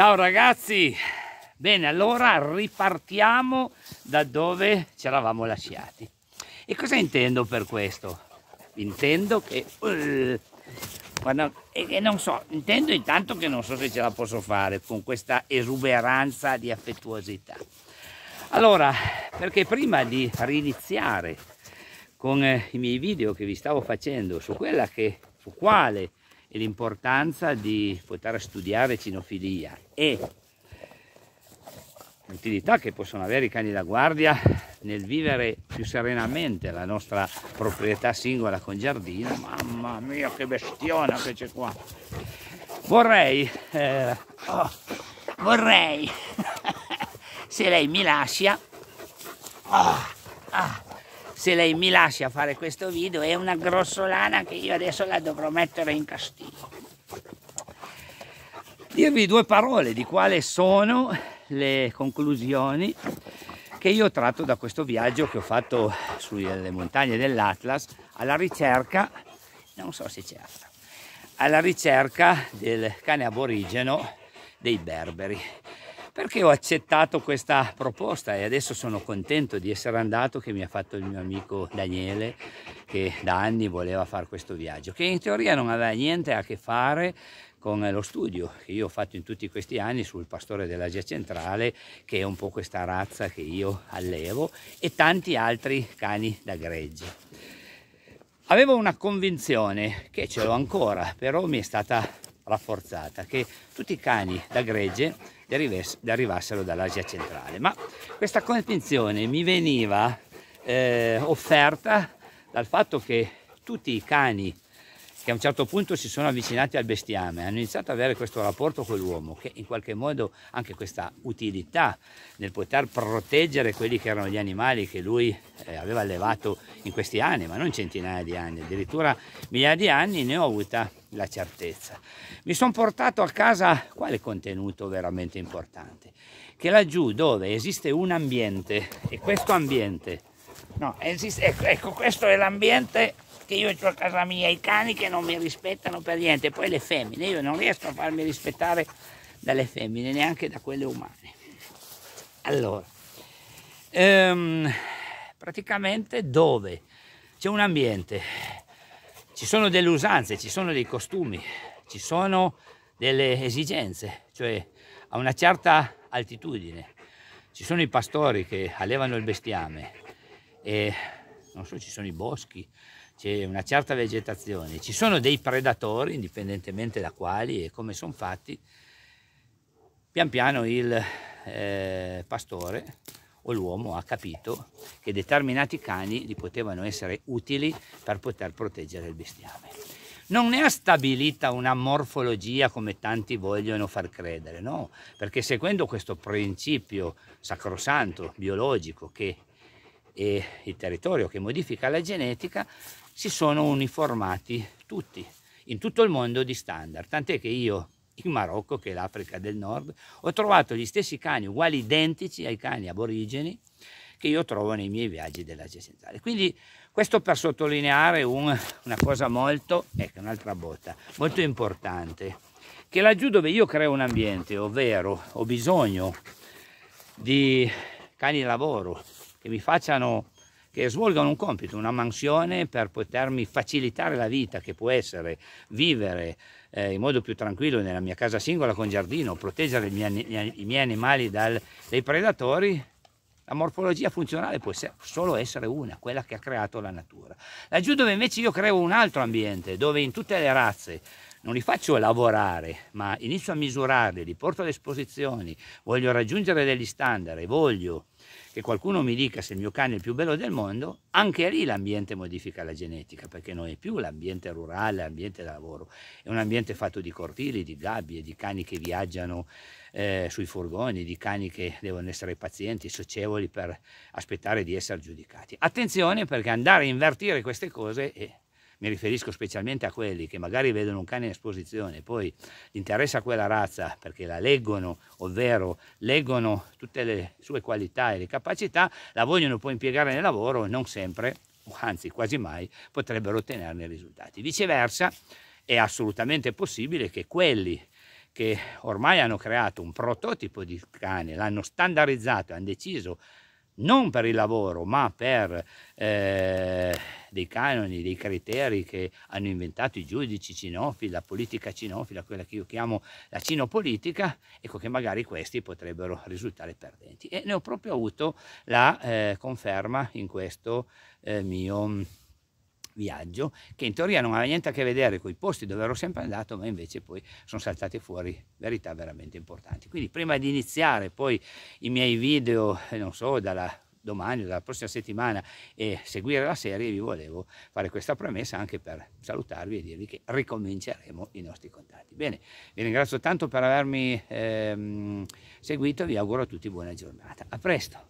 Ciao ragazzi! Bene, allora ripartiamo da dove ci eravamo lasciati. E cosa intendo per questo? Intendo che... Uh, quando, eh, e, e, non so, intendo intanto che non so se ce la posso fare con questa esuberanza di affettuosità. Allora, perché prima di riniziare con eh, i miei video che vi stavo facendo su quella che, su quale e l'importanza di poter studiare cinofilia e l'utilità che possono avere i cani da guardia nel vivere più serenamente la nostra proprietà singola con giardino. Mamma mia che bestiona che c'è qua! Vorrei, eh, oh, vorrei, se lei mi lascia, oh, ah, ah se lei mi lascia fare questo video è una grossolana che io adesso la dovrò mettere in castigo dirvi due parole di quali sono le conclusioni che io ho tratto da questo viaggio che ho fatto sulle montagne dell'Atlas alla ricerca non so se c'è alla ricerca del cane aborigeno dei berberi perché ho accettato questa proposta e adesso sono contento di essere andato che mi ha fatto il mio amico Daniele che da anni voleva fare questo viaggio, che in teoria non aveva niente a che fare con lo studio che io ho fatto in tutti questi anni sul pastore dell'Asia centrale che è un po' questa razza che io allevo e tanti altri cani da gregge. Avevo una convinzione, che ce l'ho ancora, però mi è stata rafforzata, che tutti i cani da gregge derivassero dall'Asia centrale. Ma questa convinzione mi veniva eh, offerta dal fatto che tutti i cani che a un certo punto si sono avvicinati al bestiame, hanno iniziato ad avere questo rapporto con l'uomo, che in qualche modo anche questa utilità nel poter proteggere quelli che erano gli animali che lui eh, aveva allevato in questi anni, ma non centinaia di anni, addirittura migliaia di anni, ne ho avuta la certezza. Mi sono portato a casa quale contenuto veramente importante? Che laggiù dove esiste un ambiente, e questo ambiente, no, esiste, ecco, ecco questo è l'ambiente che io ho a casa mia, i cani che non mi rispettano per niente, poi le femmine, io non riesco a farmi rispettare dalle femmine, neanche da quelle umane. Allora, ehm, praticamente dove c'è un ambiente ci sono delle usanze, ci sono dei costumi, ci sono delle esigenze, cioè a una certa altitudine ci sono i pastori che allevano il bestiame e non so, ci sono i boschi, c'è una certa vegetazione, ci sono dei predatori, indipendentemente da quali e come sono fatti, pian piano il eh, pastore o l'uomo ha capito che determinati cani gli potevano essere utili per poter proteggere il bestiame. Non ne ha stabilita una morfologia come tanti vogliono far credere, no, perché seguendo questo principio sacrosanto, biologico, che è il territorio che modifica la genetica, si sono uniformati tutti, in tutto il mondo di standard, tant'è che io in Marocco, che è l'Africa del Nord, ho trovato gli stessi cani uguali identici ai cani aborigeni che io trovo nei miei viaggi dell'Asia centrale. Quindi questo per sottolineare un, una cosa molto, ecco un'altra botta, molto importante, che laggiù dove io creo un ambiente, ovvero ho bisogno di cani di lavoro che mi facciano che svolgano un compito, una mansione per potermi facilitare la vita, che può essere vivere, eh, in modo più tranquillo nella mia casa singola con giardino, proteggere i miei, i miei animali dal, dai predatori, la morfologia funzionale può solo essere una, quella che ha creato la natura. Laggiù dove invece io creo un altro ambiente, dove in tutte le razze non li faccio lavorare, ma inizio a misurarli, li porto alle esposizioni, voglio raggiungere degli standard e voglio che qualcuno mi dica se il mio cane è il più bello del mondo, anche lì l'ambiente modifica la genetica, perché non è più l'ambiente rurale, l'ambiente da lavoro, è un ambiente fatto di cortili, di gabbie, di cani che viaggiano eh, sui furgoni, di cani che devono essere pazienti, socievoli per aspettare di essere giudicati. Attenzione perché andare a invertire queste cose è mi riferisco specialmente a quelli che magari vedono un cane in esposizione, poi gli interessa quella razza perché la leggono, ovvero leggono tutte le sue qualità e le capacità, la vogliono poi impiegare nel lavoro e non sempre, anzi quasi mai, potrebbero ottenerne risultati. Viceversa, è assolutamente possibile che quelli che ormai hanno creato un prototipo di cane, l'hanno standardizzato, hanno deciso non per il lavoro, ma per eh, dei canoni, dei criteri che hanno inventato i giudici cinofili, la politica cinofila, quella che io chiamo la cinopolitica, ecco che magari questi potrebbero risultare perdenti. E ne ho proprio avuto la eh, conferma in questo eh, mio viaggio che in teoria non aveva niente a che vedere con i posti dove ero sempre andato, ma invece poi sono saltate fuori verità veramente importanti. Quindi prima di iniziare poi i miei video, eh, non so, dalla domani, dalla prossima settimana e seguire la serie, vi volevo fare questa premessa anche per salutarvi e dirvi che ricominceremo i nostri contatti. Bene, vi ringrazio tanto per avermi ehm, seguito e vi auguro a tutti buona giornata. A presto!